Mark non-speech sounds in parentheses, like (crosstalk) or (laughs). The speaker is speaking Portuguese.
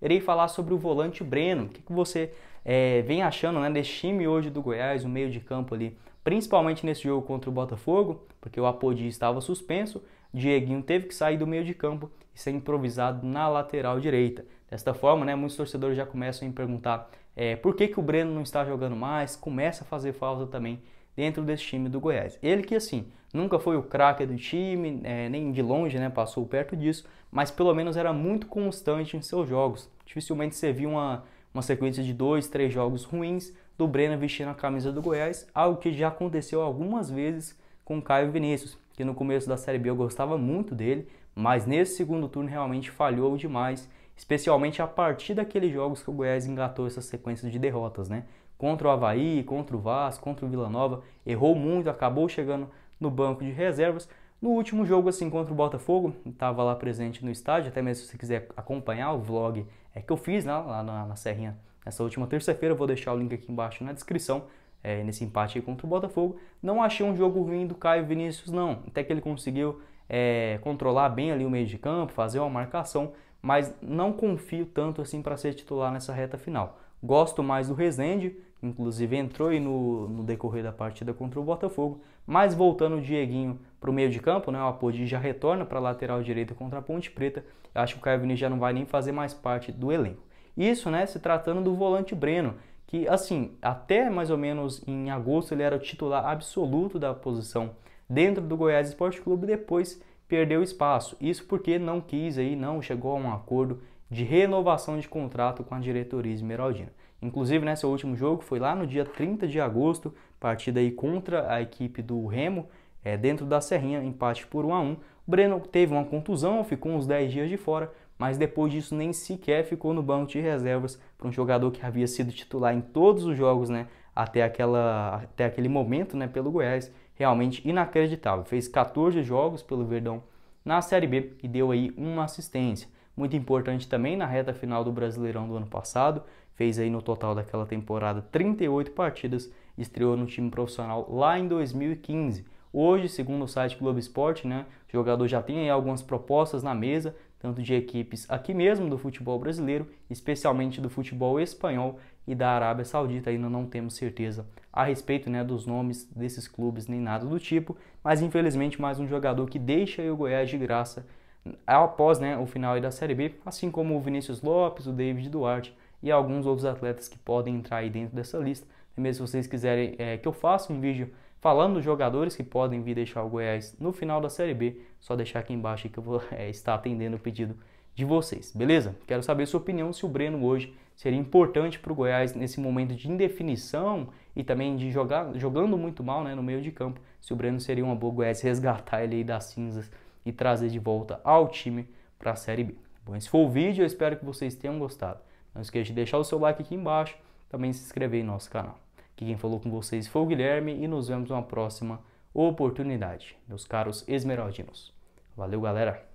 irei falar sobre o volante Breno. O que, que você é, vem achando né, desse time hoje do Goiás, o meio de campo ali, principalmente nesse jogo contra o Botafogo, porque o Apodi estava suspenso, Dieguinho teve que sair do meio de campo e ser improvisado na lateral direita. Desta forma, né, muitos torcedores já começam a perguntar é, por que, que o Breno não está jogando mais? Começa a fazer falta também dentro desse time do Goiás. Ele que assim nunca foi o craque do time, é, nem de longe, né, passou perto disso, mas pelo menos era muito constante em seus jogos. Dificilmente você viu uma, uma sequência de dois, três jogos ruins do Breno vestindo a camisa do Goiás, algo que já aconteceu algumas vezes com o Caio Vinícius, que no começo da Série B eu gostava muito dele, mas nesse segundo turno realmente falhou demais especialmente a partir daqueles jogos que o Goiás engatou essa sequência de derrotas, né? Contra o Havaí, contra o Vasco, contra o Vila Nova, errou muito, acabou chegando no banco de reservas. No último jogo, assim, contra o Botafogo, estava lá presente no estádio, até mesmo se você quiser acompanhar o vlog é que eu fiz né, lá na, na Serrinha nessa última terça-feira, vou deixar o link aqui embaixo na descrição, é, nesse empate contra o Botafogo. Não achei um jogo ruim do Caio Vinícius, não. Até que ele conseguiu é, controlar bem ali o meio de campo, fazer uma marcação, mas não confio tanto assim para ser titular nessa reta final. Gosto mais do Rezende, inclusive entrou aí no, no decorrer da partida contra o Botafogo, mas voltando o Dieguinho para o meio de campo, né, o Apodi já retorna para a lateral direita contra a Ponte Preta, eu acho que o Caio Vini já não vai nem fazer mais parte do elenco. Isso né, se tratando do volante Breno, que assim, até mais ou menos em agosto ele era o titular absoluto da posição dentro do Goiás Esporte Clube, depois perdeu espaço. Isso porque não quis aí, não chegou a um acordo de renovação de contrato com a diretoria esmeraldina. Inclusive, nesse último jogo foi lá no dia 30 de agosto, partida aí contra a equipe do Remo, é, dentro da Serrinha, empate por 1 a 1. O Breno teve uma contusão, ficou uns 10 dias de fora, mas depois disso nem sequer ficou no banco de reservas para um jogador que havia sido titular em todos os jogos, né, até aquela até aquele momento, né, pelo Goiás realmente inacreditável. Fez 14 jogos pelo Verdão na Série B e deu aí uma assistência. Muito importante também na reta final do Brasileirão do ano passado, fez aí no total daquela temporada 38 partidas, estreou no time profissional lá em 2015. Hoje, segundo o site Globo Esporte, né, o jogador já tem aí algumas propostas na mesa, tanto de equipes aqui mesmo do futebol brasileiro, especialmente do futebol espanhol e da Arábia Saudita. Ainda não temos certeza a respeito né, dos nomes desses clubes nem nada do tipo, mas infelizmente mais um jogador que deixa o Goiás de graça após né, o final da Série B, assim como o Vinícius Lopes, o David Duarte e alguns outros atletas que podem entrar aí dentro dessa lista. Mesmo se vocês quiserem é, que eu faça um vídeo Falando dos jogadores que podem vir deixar o Goiás no final da Série B, só deixar aqui embaixo que eu vou (laughs) é, estar atendendo o pedido de vocês, beleza? Quero saber sua opinião se o Breno hoje seria importante para o Goiás nesse momento de indefinição e também de jogar jogando muito mal né, no meio de campo, se o Breno seria uma boa Goiás (laughs) resgatar ele aí das cinzas e trazer de volta ao time para a Série B. Bom, esse foi o vídeo, eu espero que vocês tenham gostado. Não esqueça de deixar o seu like aqui embaixo, também se inscrever em nosso canal. Aqui quem falou com vocês foi o Guilherme e nos vemos numa próxima oportunidade, meus caros esmeraldinos. Valeu, galera!